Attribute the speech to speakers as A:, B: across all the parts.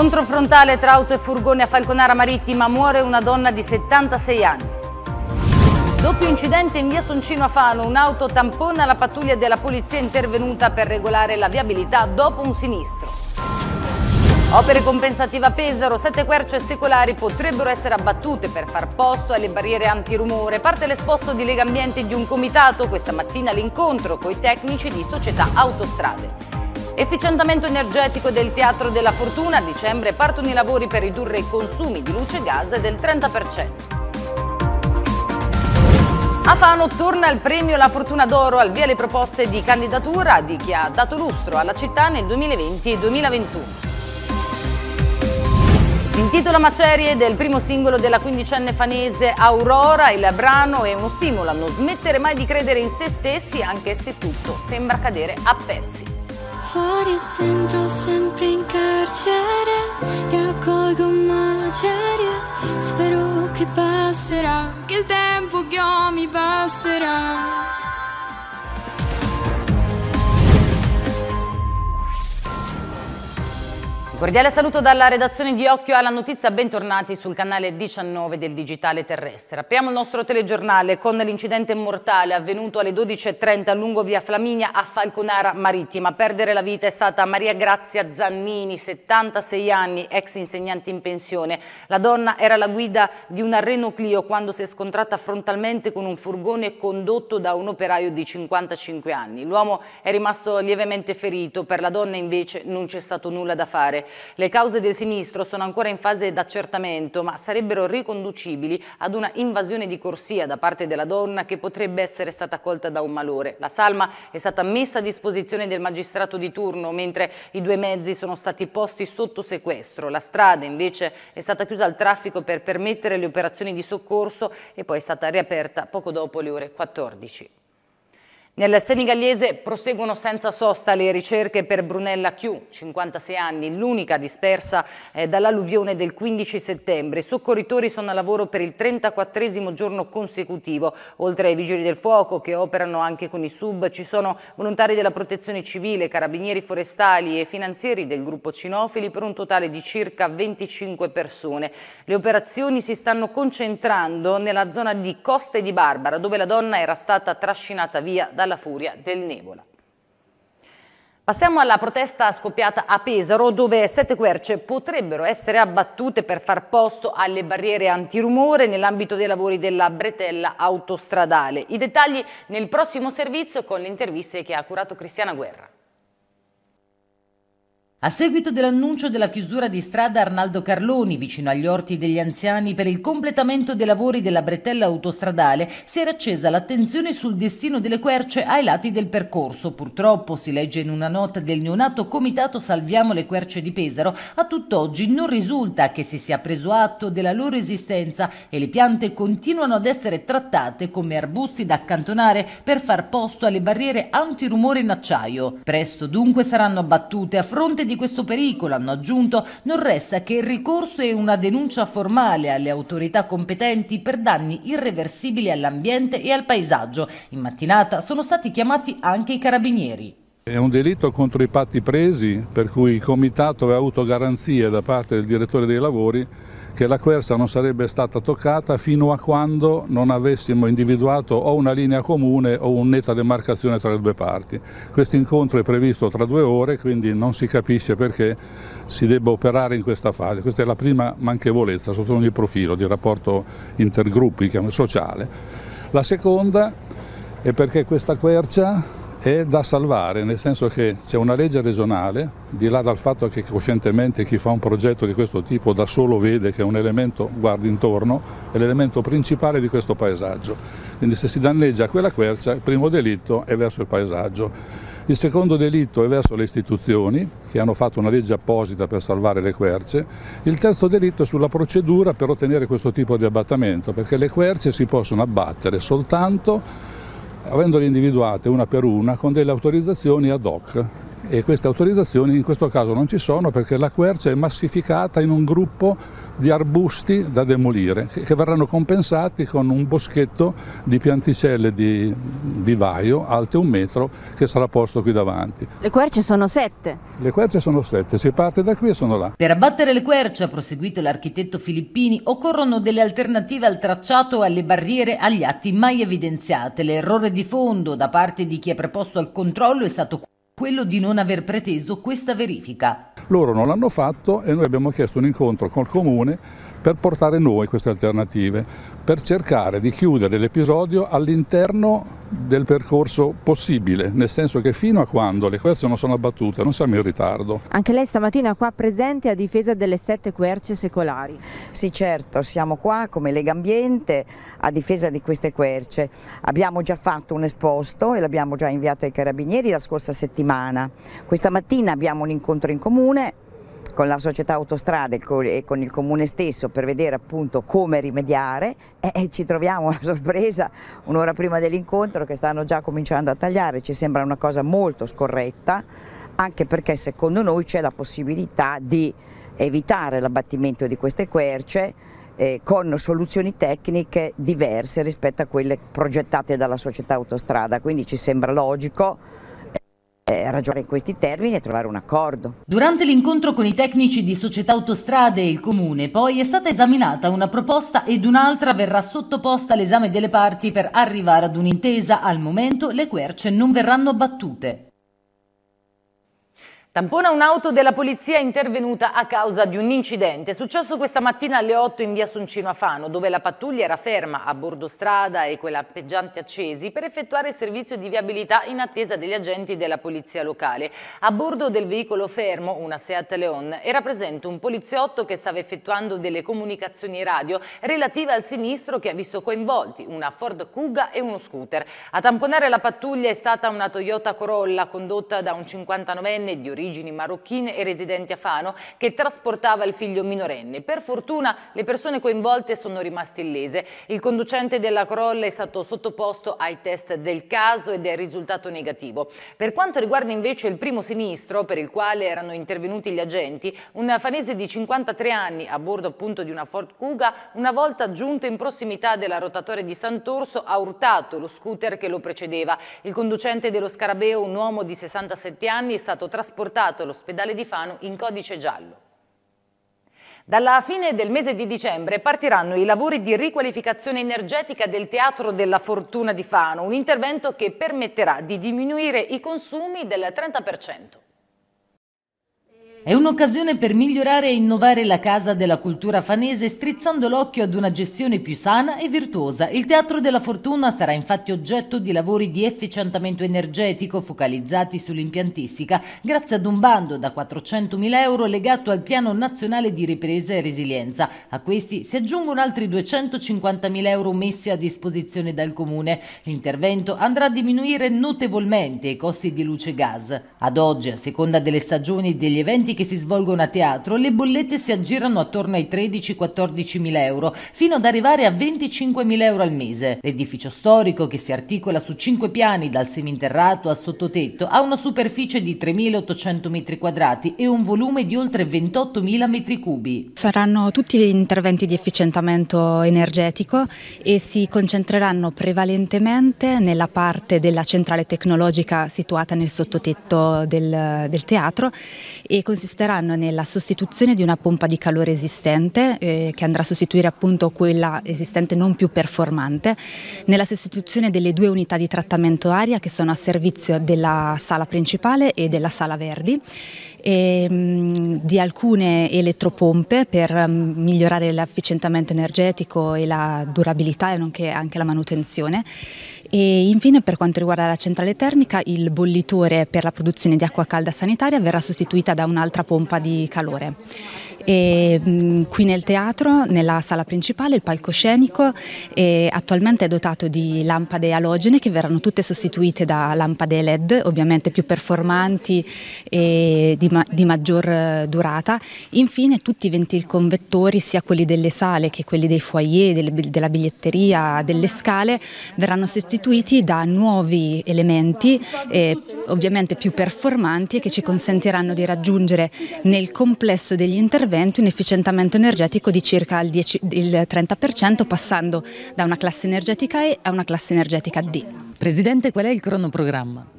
A: Scontro frontale tra auto e furgone a Falconara Marittima, muore una donna di 76 anni. Doppio incidente in via Soncino a Fano, un'auto tampona la pattuglia della polizia intervenuta per regolare la viabilità dopo un sinistro. Opere compensative a Pesaro, sette querce secolari potrebbero essere abbattute per far posto alle barriere antirumore. Parte l'esposto di Lega Ambiente di un comitato, questa mattina l'incontro con i tecnici di Società Autostrade. Efficientamento energetico del Teatro della Fortuna, a dicembre partono i lavori per ridurre i consumi di luce e gas del 30%. A Fano torna il premio La Fortuna d'Oro al via le proposte di candidatura di chi ha dato lustro alla città nel 2020 e 2021. Si intitola Macerie del primo singolo della quindicenne fanese Aurora, il brano è uno stimolo a non smettere mai di credere in se stessi anche se tutto sembra cadere a pezzi
B: fuori e dentro sempre in carcere raccolgo macerie spero che passerà che il tempo che ho mi basterà
A: Cordiale saluto dalla redazione di Occhio alla Notizia, bentornati sul canale 19 del Digitale Terrestre. Apriamo il nostro telegiornale con l'incidente mortale avvenuto alle 12.30 lungo via Flaminia a Falconara Marittima. A perdere la vita è stata Maria Grazia Zannini, 76 anni, ex insegnante in pensione. La donna era la guida di una Renault Clio quando si è scontrata frontalmente con un furgone condotto da un operaio di 55 anni. L'uomo è rimasto lievemente ferito, per la donna invece non c'è stato nulla da fare. Le cause del sinistro sono ancora in fase d'accertamento, ma sarebbero riconducibili ad una invasione di corsia da parte della donna che potrebbe essere stata colta da un malore. La salma è stata messa a disposizione del magistrato di turno, mentre i due mezzi sono stati posti sotto sequestro. La strada invece è stata chiusa al traffico per permettere le operazioni di soccorso e poi è stata riaperta poco dopo le ore 14. Nel senigallese proseguono senza sosta le ricerche per Brunella Chiù, 56 anni, l'unica dispersa eh, dall'alluvione del 15 settembre. I soccorritori sono a lavoro per il 34 giorno consecutivo. Oltre ai vigili del fuoco che operano anche con i sub, ci sono volontari della protezione civile, carabinieri forestali e finanzieri del gruppo Cinofili per un totale di circa 25 persone. Le operazioni si stanno concentrando nella zona di Costa e di Barbara, dove la donna era stata trascinata via dalla dalla furia del Nebola. Passiamo alla protesta scoppiata a Pesaro dove sette querce potrebbero essere abbattute per far posto alle barriere antirumore nell'ambito dei lavori della bretella autostradale. I dettagli nel prossimo servizio con le interviste che ha curato Cristiana Guerra. A seguito dell'annuncio della chiusura di strada Arnaldo Carloni vicino agli orti degli anziani per il completamento dei lavori della bretella autostradale, si era accesa l'attenzione sul destino delle querce ai lati del percorso. Purtroppo, si legge in una nota del neonato Comitato Salviamo le Querce di Pesaro, a tutt'oggi non risulta che si sia preso atto della loro esistenza e le piante continuano ad essere trattate come arbusti da accantonare per far posto alle barriere antirumore in acciaio. Presto dunque saranno abbattute a fronte di di questo pericolo, hanno aggiunto, non resta che il ricorso e una denuncia formale alle autorità competenti per danni irreversibili all'ambiente e al paesaggio. In mattinata sono stati chiamati anche i carabinieri.
C: È un delitto contro i patti presi, per cui il comitato aveva avuto garanzie da parte del direttore dei lavori che la Quersa non sarebbe stata toccata fino a quando non avessimo individuato o una linea comune o un'netta demarcazione tra le due parti. Questo incontro è previsto tra due ore, quindi non si capisce perché si debba operare in questa fase. Questa è la prima manchevolezza sotto ogni profilo di rapporto intergruppi, sociale. La seconda è perché questa Quercia è da salvare, nel senso che c'è una legge regionale, di là dal fatto che coscientemente chi fa un progetto di questo tipo da solo vede che è un elemento, guardi intorno, è l'elemento principale di questo paesaggio. Quindi se si danneggia quella quercia, il primo delitto è verso il paesaggio. Il secondo delitto è verso le istituzioni, che hanno fatto una legge apposita per salvare le querce. Il terzo delitto è sulla procedura per ottenere questo tipo di abbattamento, perché le querce si possono abbattere soltanto avendole individuate una per una con delle autorizzazioni ad hoc e queste autorizzazioni in questo caso non ci sono perché la quercia è massificata in un gruppo di arbusti da demolire che verranno compensati con un boschetto di pianticelle di, vivaio alte un metro che sarà posto qui davanti.
D: Le querce sono sette?
C: Le querce sono sette, si parte da qui e sono là.
A: Per abbattere le querce, ha proseguito l'architetto Filippini, occorrono delle alternative al tracciato e alle barriere agli atti mai evidenziate. L'errore di fondo da parte di chi è preposto al controllo è stato quello di non aver preteso questa verifica.
C: Loro non l'hanno fatto e noi abbiamo chiesto un incontro col comune per portare noi queste alternative, per cercare di chiudere l'episodio all'interno del percorso possibile, nel senso che fino a quando le querce non sono abbattute non siamo in ritardo.
D: Anche lei stamattina qua presente a difesa delle sette querce secolari. Sì certo, siamo qua come Lega Ambiente a difesa di queste querce. Abbiamo già fatto un esposto e l'abbiamo già inviato ai carabinieri la scorsa settimana. Questa mattina abbiamo un incontro in comune con la società autostrade e con il comune stesso per vedere appunto come rimediare e ci troviamo a sorpresa un'ora prima dell'incontro che stanno già cominciando a tagliare, ci sembra una cosa molto scorretta anche perché secondo noi c'è la possibilità di evitare l'abbattimento di queste querce eh, con
A: soluzioni tecniche diverse rispetto a quelle progettate dalla società autostrada, quindi ci sembra logico eh, ragionare in questi termini e trovare un accordo. Durante l'incontro con i tecnici di Società Autostrade e il Comune poi è stata esaminata una proposta ed un'altra verrà sottoposta all'esame delle parti per arrivare ad un'intesa. Al momento le querce non verranno abbattute. Tampona un'auto della polizia intervenuta a causa di un incidente. È successo questa mattina alle 8 in via Suncino a Fano, dove la pattuglia era ferma a bordo strada e quella peggiante accesi per effettuare il servizio di viabilità in attesa degli agenti della polizia locale. A bordo del veicolo fermo, una Seat Leon, era presente un poliziotto che stava effettuando delle comunicazioni radio relative al sinistro che ha visto coinvolti una Ford Kuga e uno scooter. A tamponare la pattuglia è stata una Toyota Corolla condotta da un 59enne di origine origini marocchine e residenti a Fano che trasportava il figlio minorenne. Per fortuna le persone coinvolte sono rimaste illese. Il conducente della crolla è stato sottoposto ai test del caso ed è risultato negativo. Per quanto riguarda invece il primo sinistro, per il quale erano intervenuti gli agenti, un fanese di 53 anni a bordo appunto di una Ford Kuga, una volta giunto in prossimità della rotatoria di Sant'Orso, ha urtato lo scooter che lo precedeva. Il conducente dello Scarabeo, un uomo di 67 anni, è stato trasportato portato l'ospedale di Fano in codice giallo. Dalla fine del mese di dicembre partiranno i lavori di riqualificazione energetica del Teatro della Fortuna di Fano, un intervento che permetterà di diminuire i consumi del 30%. È un'occasione per migliorare e innovare la casa della cultura fanese strizzando l'occhio ad una gestione più sana e virtuosa. Il Teatro della Fortuna sarà infatti oggetto di lavori di efficientamento energetico focalizzati sull'impiantistica grazie ad un bando da 400.000 euro legato al Piano Nazionale di Ripresa e Resilienza. A questi si aggiungono altri 250.000 euro messi a disposizione dal Comune. L'intervento andrà a diminuire notevolmente i costi di luce e gas. Ad oggi, a seconda delle stagioni e degli eventi eventi che si svolgono a teatro, le bollette si aggirano attorno ai 13-14 mila euro, fino ad arrivare a 25 mila euro al mese. L'edificio storico, che si articola su 5 piani dal seminterrato al sottotetto, ha una superficie di 3.800 metri quadrati e un volume di oltre 28 mila metri cubi.
D: Saranno tutti interventi di efficientamento energetico e si concentreranno prevalentemente nella parte della centrale tecnologica situata nel sottotetto del, del teatro e considerando consisteranno nella sostituzione di una pompa di calore esistente eh, che andrà a sostituire appunto quella esistente non più performante, nella sostituzione delle due unità di trattamento aria che sono a servizio della sala principale e della sala Verdi Ehm, di alcune elettropompe per mm, migliorare l'efficientamento energetico e la durabilità e nonché anche la manutenzione. E infine per quanto riguarda la centrale termica il bollitore per la produzione di acqua calda sanitaria verrà sostituita da un'altra pompa di calore. E, mh, mm, qui nel teatro, nella sala principale, il palcoscenico è attualmente è dotato di lampade alogene che verranno tutte sostituite da lampade LED, ovviamente più performanti e di, ma di maggior eh, durata. Infine tutti i ventilconvettori, sia quelli delle sale che quelli dei foyer, delle, della biglietteria, delle scale, verranno sostituiti da nuovi elementi, eh, ovviamente più performanti e che ci consentiranno di raggiungere nel complesso degli interventi intervento un efficientamento energetico di circa il, 10, il 30% passando da una classe energetica E a una classe energetica D. Presidente, qual è il cronoprogramma?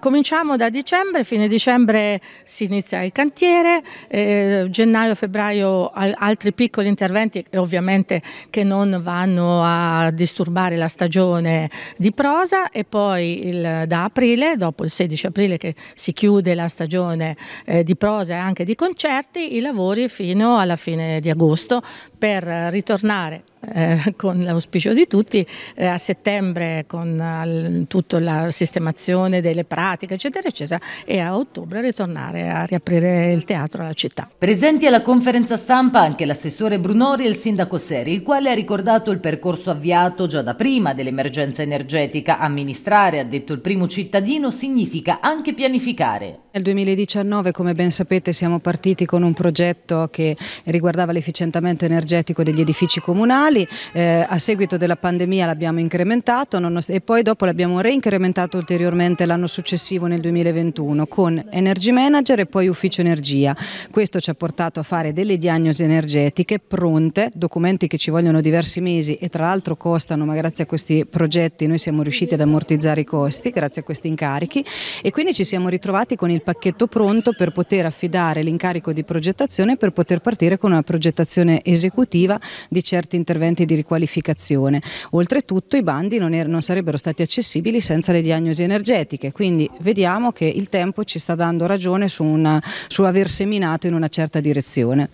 B: Cominciamo da dicembre, fine dicembre si inizia il cantiere,
A: eh, gennaio, febbraio altri piccoli interventi ovviamente che non vanno a disturbare la stagione di prosa e poi il, da aprile, dopo il 16 aprile che si chiude la stagione eh, di prosa e anche di concerti, i lavori fino alla fine di agosto per ritornare
B: eh, con l'auspicio di tutti, eh, a settembre con al, tutta la sistemazione delle pratiche, eccetera, eccetera, e a ottobre ritornare a riaprire il teatro
A: alla città. Presenti alla conferenza stampa anche l'assessore Brunori e il sindaco Seri, il quale ha ricordato il percorso avviato già da prima dell'emergenza energetica. Amministrare, ha detto il primo
D: cittadino, significa anche pianificare. Nel 2019, come ben sapete, siamo partiti con un progetto che riguardava l'efficientamento energetico degli edifici comunali regionali, eh, a seguito della pandemia l'abbiamo incrementato e poi dopo l'abbiamo reincrementato ulteriormente l'anno successivo nel 2021 con Energy Manager e poi Ufficio Energia. Questo ci ha portato a fare delle diagnosi energetiche pronte, documenti che ci vogliono diversi mesi e tra l'altro costano, ma grazie a questi progetti noi siamo riusciti ad ammortizzare i costi, grazie a questi incarichi e quindi ci siamo ritrovati con il pacchetto pronto per poter affidare l'incarico di progettazione per poter partire con una progettazione esecutiva di certi interventi interventi di riqualificazione. Oltretutto i bandi non, er non sarebbero stati accessibili senza le diagnosi energetiche, quindi vediamo che il tempo ci sta dando ragione su, una, su aver seminato in una certa direzione.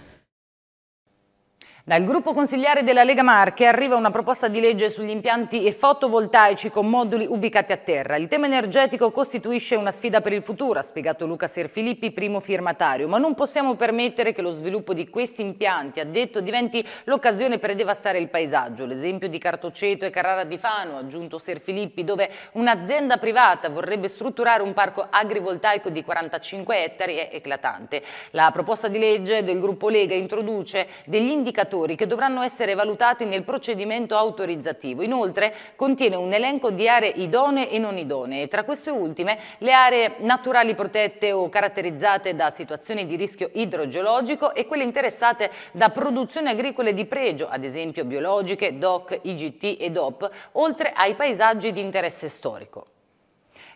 A: Dal gruppo consigliare della Lega Marche arriva una proposta di legge sugli impianti fotovoltaici con moduli ubicati a terra. Il tema energetico costituisce una sfida per il futuro, ha spiegato Luca Serfilippi, primo firmatario, ma non possiamo permettere che lo sviluppo di questi impianti, ha detto, diventi l'occasione per devastare il paesaggio. L'esempio di Cartoceto e Carrara di Fano, ha aggiunto Serfilippi, dove un'azienda privata vorrebbe strutturare un parco agrivoltaico di 45 ettari è eclatante. La proposta di legge del gruppo Lega introduce degli indicatori fattori che dovranno essere valutati nel procedimento autorizzativo. Inoltre contiene un elenco di aree idonee e non idonee. Tra queste ultime le aree naturali protette o caratterizzate da situazioni di rischio idrogeologico e quelle interessate da produzioni agricole di pregio, ad esempio biologiche, DOC, IGT e DOP, oltre ai paesaggi di interesse storico.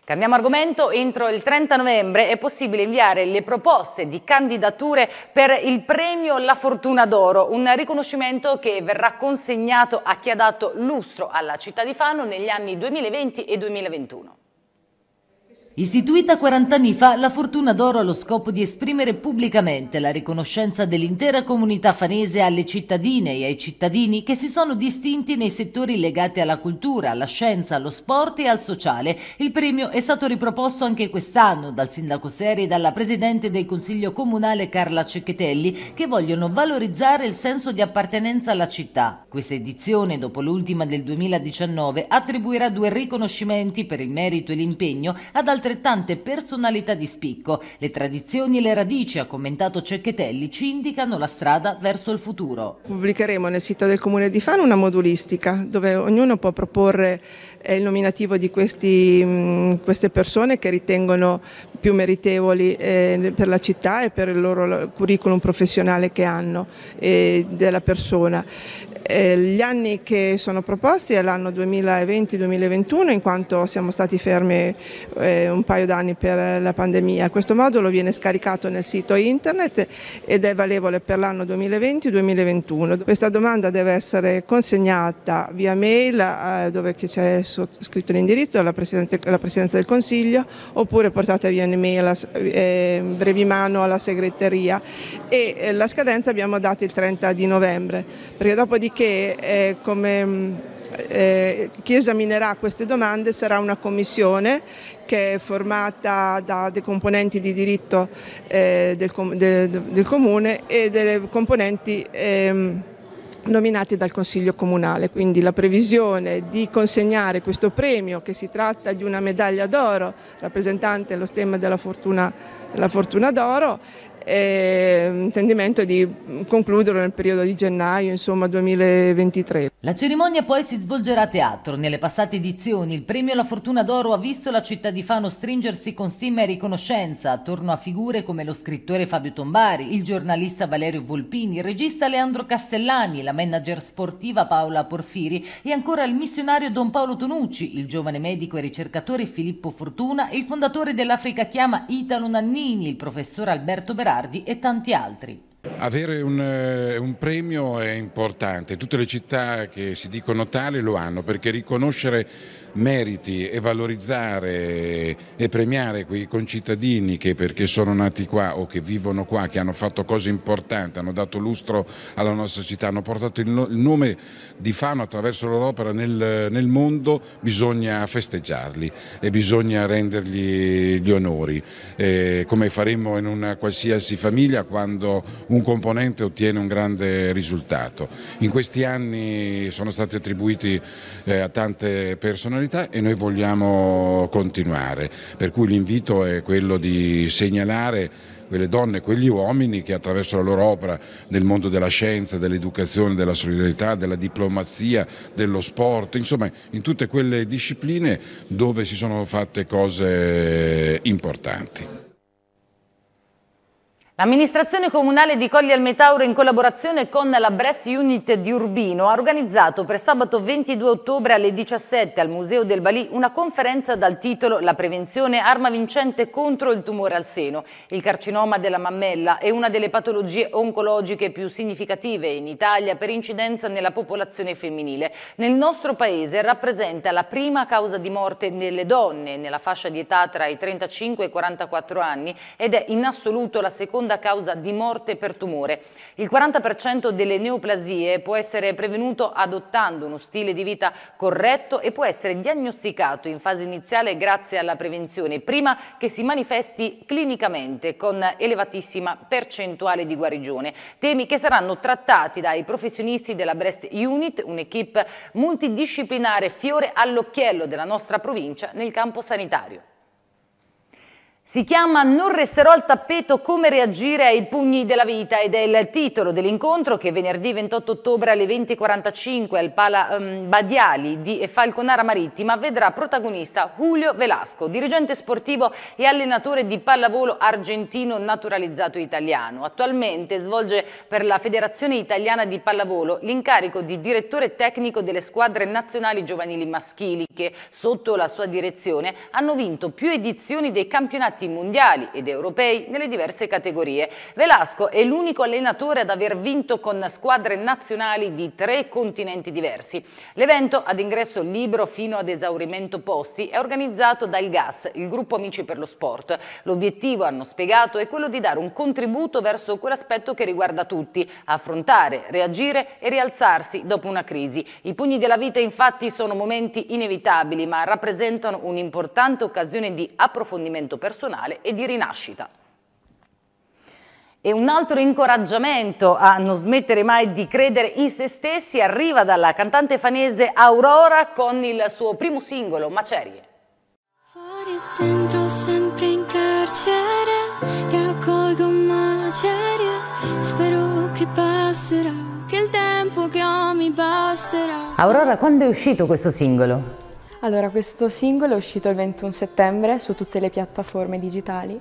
A: Cambiamo argomento, entro il 30 novembre è possibile inviare le proposte di candidature per il premio La Fortuna d'Oro, un riconoscimento che verrà consegnato a chi ha dato lustro alla città di Fano negli anni 2020 e 2021. Istituita 40 anni fa, la Fortuna d'Oro ha lo scopo di esprimere pubblicamente la riconoscenza dell'intera comunità fanese alle cittadine e ai cittadini che si sono distinti nei settori legati alla cultura, alla scienza, allo sport e al sociale. Il premio è stato riproposto anche quest'anno dal sindaco Seri e dalla presidente del Consiglio Comunale Carla Cecchetelli che vogliono valorizzare il senso di appartenenza alla città. Questa edizione, dopo l'ultima del 2019, attribuirà due riconoscimenti per il merito e l'impegno ad altre altrettante personalità di spicco. Le tradizioni e le radici, ha commentato Cecchetelli, ci indicano la strada verso il futuro.
E: Pubblicheremo nel sito del Comune di Fano una modulistica dove ognuno può proporre eh, il nominativo di questi, mm, queste persone che ritengono più meritevoli eh, per la città e per il loro curriculum professionale che hanno eh, della persona. Eh, gli anni che sono proposti è l'anno 2020-2021 in quanto siamo stati fermi eh, un paio d'anni per la pandemia. Questo modulo viene scaricato nel sito internet ed è valevole per l'anno 2020-2021. Questa domanda deve essere consegnata via mail eh, dove c'è scritto l'indirizzo alla, alla, Presidenza del Consiglio oppure portata via un'email eh, brevimano alla segreteria e eh, la scadenza abbiamo dato il 30 di novembre perché dopo di dopodiché eh, come, mm, eh, chi esaminerà queste domande sarà una commissione che è formata da dei componenti di diritto eh, del, de, del, Comune e delle componenti ehm, nominati dal Consiglio Comunale, quindi la previsione di consegnare questo premio, che si tratta di una medaglia d'oro rappresentante lo stemma della fortuna, della fortuna d'oro, e ehm, intendimento di concluderlo nel periodo di gennaio insomma, 2023.
A: La cerimonia poi si svolgerà a teatro. Nelle passate edizioni il premio La Fortuna d'Oro ha visto la città di Fano stringersi con stima e riconoscenza attorno a figure come lo scrittore Fabio Tombari, il giornalista Valerio Volpini, il regista Leandro Castellani, la manager sportiva Paola Porfiri e ancora il missionario Don Paolo Tonucci, il giovane medico e ricercatore Filippo Fortuna e il fondatore dell'Africa Chiama Italo Nannini, il professor Alberto Berardi miliardi e tanti altri.
F: Avere un, eh, un, premio è importante, tutte le città che si dicono tali lo hanno perché riconoscere meriti e valorizzare e premiare quei concittadini che perché sono nati qua o che vivono qua, che hanno fatto cose importanti, hanno dato lustro alla nostra città, hanno portato il, nome di Fano attraverso l'opera nel, nel mondo, bisogna festeggiarli e bisogna rendergli gli onori, eh, come faremmo in una qualsiasi famiglia quando un un componente ottiene un grande risultato. In questi anni sono stati attribuiti eh, a tante personalità e noi vogliamo continuare, per cui l'invito è quello di segnalare quelle donne, quegli uomini che attraverso la loro opera nel mondo della scienza, dell'educazione, della solidarietà, della diplomazia, dello sport, insomma in tutte quelle discipline dove si sono fatte cose importanti.
A: L'amministrazione comunale di Colli al Metauro in collaborazione con la Bress Unit di Urbino ha organizzato per sabato 22 ottobre alle 17 al Museo del Balì una conferenza dal titolo La prevenzione arma vincente contro il tumore al seno. Il carcinoma della mammella è una delle patologie oncologiche più significative in Italia per incidenza nella popolazione femminile. Nel nostro paese rappresenta la prima causa di morte nelle donne nella fascia di età tra i 35 e i 44 anni ed è in assoluto la seconda seconda causa di morte per tumore. Il 40% delle neoplasie può essere prevenuto adottando uno stile di vita corretto e può essere diagnosticato in fase iniziale grazie alla prevenzione, prima che si manifesti clinicamente con elevatissima percentuale di guarigione. Temi che saranno trattati dai professionisti della Breast Unit, un'equipe multidisciplinare fiore all'occhiello della nostra provincia nel campo sanitario. Si chiama Non resterò al tappeto come reagire ai pugni della vita ed è il titolo dell'incontro che venerdì 28 ottobre alle 20.45 al Pala um, Badiali di Falconara Marittima vedrà protagonista Julio Velasco, dirigente sportivo e allenatore di pallavolo argentino naturalizzato italiano. Attualmente svolge per la Federazione Italiana di Pallavolo l'incarico di direttore tecnico delle squadre nazionali giovanili maschili che sotto la sua direzione hanno vinto più edizioni dei campionati campionati mondiali ed europei nelle diverse categorie. Velasco è l'unico allenatore ad aver vinto con squadre nazionali di tre continenti diversi. L'evento ad ingresso libero fino ad esaurimento posti è organizzato dal GAS, il gruppo Amici per lo Sport. L'obiettivo, hanno spiegato, è quello di dare un contributo verso quell'aspetto che riguarda tutti, affrontare, reagire e rialzarsi dopo una crisi. I pugni della vita infatti sono momenti inevitabili ma rappresentano un'importante occasione di approfondimento personale personale e di rinascita. E un altro incoraggiamento a non smettere mai di credere in se stessi arriva dalla cantante fanese Aurora con il suo primo singolo, Macerie.
B: Fuori e dentro sempre in carcere, raccolgo macerie, spero che passerà, che il tempo che ho mi basterà.
A: Aurora, quando è uscito questo singolo?
B: Allora, questo singolo è uscito il 21 settembre su tutte le piattaforme digitali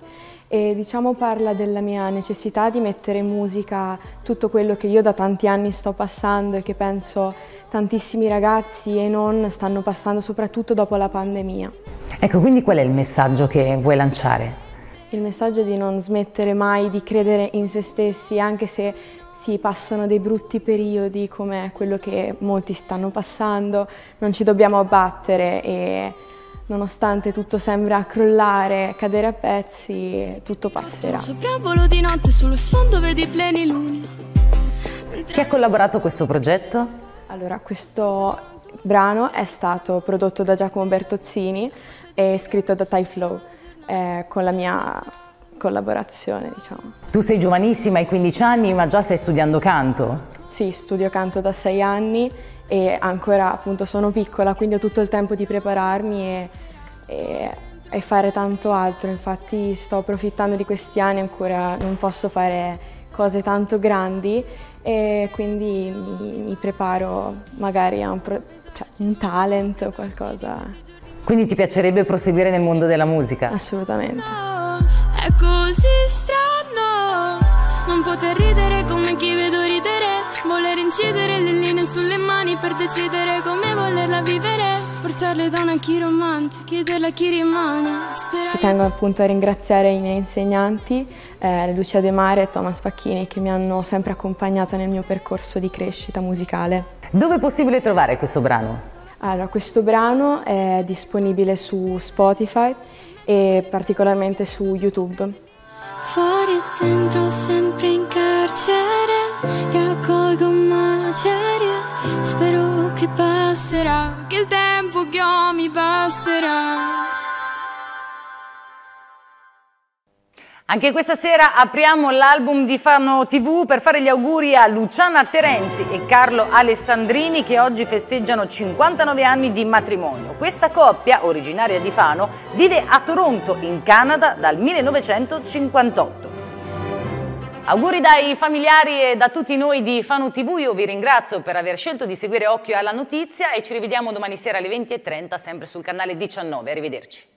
B: e diciamo parla della mia necessità di mettere in musica tutto quello che io da tanti anni sto passando e che penso tantissimi ragazzi e non stanno passando soprattutto dopo la pandemia.
A: Ecco, quindi qual è il messaggio che vuoi lanciare?
B: Il messaggio è di non smettere mai di credere in se stessi anche se si passano dei brutti periodi come quello che molti stanno passando, non ci dobbiamo abbattere e nonostante tutto sembra crollare, cadere a pezzi, tutto passerà. Sopravvolo di notte sullo sfondo vedi pleni luni. Chi ha collaborato a questo progetto? Allora, questo brano è stato prodotto da Giacomo Bertozzini e scritto da Tyflow eh, con la mia collaborazione, diciamo.
A: Tu sei giovanissima, hai 15 anni, ma già stai studiando canto?
B: Sì, studio canto da 6 anni e ancora appunto sono piccola, quindi ho tutto il tempo di prepararmi e, e, e fare tanto altro. Infatti sto approfittando di questi anni, ancora non posso fare cose tanto grandi e quindi mi, mi preparo magari a un, pro, cioè, un talent o qualcosa.
A: Quindi ti piacerebbe proseguire nel mondo della
B: musica? Assolutamente. È così strano non poter ridere come chi vedo ridere Voler incidere le linee sulle mani per decidere come volerla vivere Portarle da una chi romantica, chiederla a chi rimane Ci tengo appunto a ringraziare i miei insegnanti eh, Lucia De Mare e Thomas Facchini che mi hanno sempre accompagnata nel mio percorso di crescita musicale Dove è possibile trovare
A: questo brano?
B: Allora, questo brano è disponibile su Spotify e particolarmente su YouTube. Fuori e dentro sempre in carcere, raccolgo macerie, spero che passerà, che il tempo che ho mi basterà.
A: Anche questa sera apriamo l'album di Fano TV per fare gli auguri a Luciana Terenzi e Carlo Alessandrini che oggi festeggiano 59 anni di matrimonio. Questa coppia, originaria di Fano, vive a Toronto, in Canada, dal 1958. Auguri dai familiari e da tutti noi di Fano TV, io vi ringrazio per aver scelto di seguire Occhio alla Notizia e ci rivediamo domani sera alle 20.30 sempre sul canale 19. Arrivederci.